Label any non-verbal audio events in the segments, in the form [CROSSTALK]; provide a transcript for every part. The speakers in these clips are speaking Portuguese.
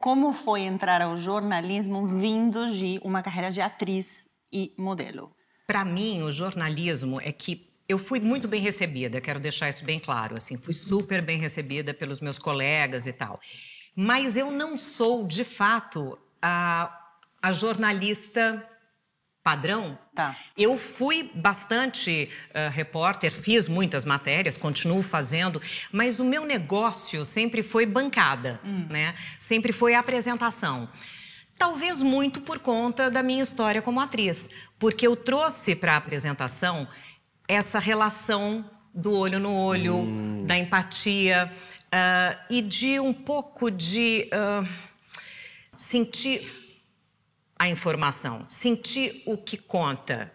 Como foi entrar ao jornalismo vindo de uma carreira de atriz e modelo? Para mim, o jornalismo é que eu fui muito bem recebida, quero deixar isso bem claro, assim, fui super bem recebida pelos meus colegas e tal. Mas eu não sou, de fato, a, a jornalista padrão. Tá. Eu fui bastante uh, repórter, fiz muitas matérias, continuo fazendo, mas o meu negócio sempre foi bancada, hum. né? Sempre foi apresentação. Talvez muito por conta da minha história como atriz, porque eu trouxe para a apresentação essa relação do olho no olho, hum. da empatia uh, e de um pouco de uh, sentir a informação, sentir o que conta.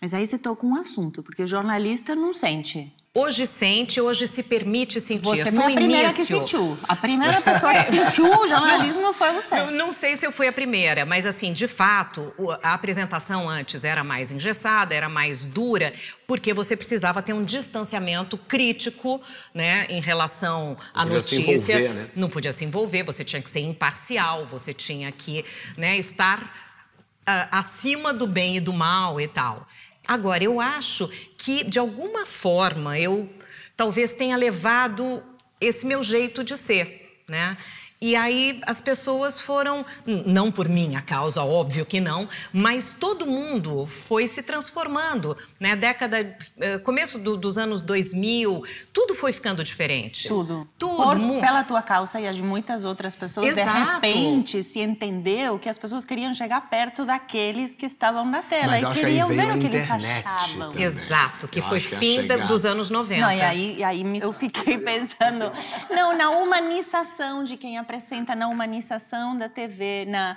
Mas aí você toca um assunto, porque jornalista não sente. Hoje sente, hoje se permite sentir. Você foi a primeira início. que sentiu. A primeira pessoa que [LAUGHS] é. sentiu o jornalismo foi você. não sei se eu fui a primeira, mas assim, de fato, a apresentação antes era mais engessada, era mais dura, porque você precisava ter um distanciamento crítico, né, em relação à não notícia. se envolver, né? Não podia se envolver, você tinha que ser imparcial, você tinha que, né, estar uh, acima do bem e do mal e tal. Agora, eu acho que, de alguma forma, eu talvez tenha levado esse meu jeito de ser, né? E aí as pessoas foram, não por minha causa, óbvio que não, mas todo mundo foi se transformando, né? Década, eh, começo do, dos anos 2000, tudo foi ficando diferente. Tudo. Tudo. Por, pela tua causa e as muitas outras pessoas, Exato. de repente se entendeu que as pessoas queriam chegar perto daqueles que estavam na tela mas e queriam ver o que eles achavam. Também. Exato, que eu foi fim dos anos 90. Não, e aí, e aí eu fiquei [LAUGHS] pensando, não, na humanização de quem é acrescenta na humanização da TV, na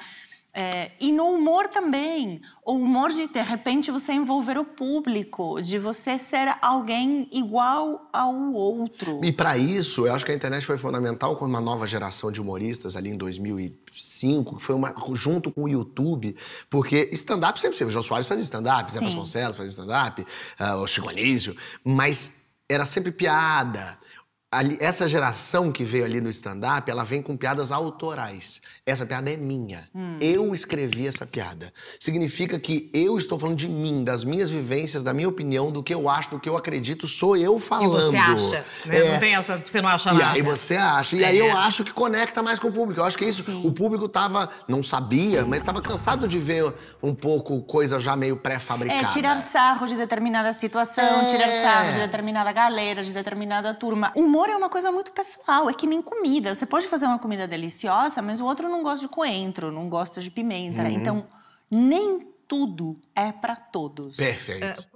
é, e no humor também. O humor de, de repente, você envolver o público, de você ser alguém igual ao outro. E para isso, eu acho que a internet foi fundamental com uma nova geração de humoristas ali em 2005, foi uma, junto com o YouTube, porque stand-up sempre teve. O João Soares fazia stand-up, Zé Vasconcelos fazia stand-up, uh, o Chico Anísio, mas era sempre piada ali, essa geração que veio ali no stand-up, ela vem com piadas autorais. Essa piada é minha. Hum. Eu eu escrevi essa piada. Significa que eu estou falando de mim, das minhas vivências, da minha opinião, do que eu acho, do que eu acredito, sou eu falando. E você acha, né? É... Não tem essa, você não acha e nada. E aí você acha. E é. aí eu acho que conecta mais com o público. Eu acho que é isso. Sim. O público tava, não sabia, mas estava cansado de ver um pouco coisa já meio é, pré-fabricada. É, tirar sarro de determinada situação, é. tirar sarro de determinada galera, de determinada turma. Humor é uma coisa muito pessoal, é que nem comida. Você pode fazer uma comida deliciosa, mas o outro não gosta de coentro, não gosta de pimenta. Né? Uhum. Então, nem tudo é para todos. Perfeito. É,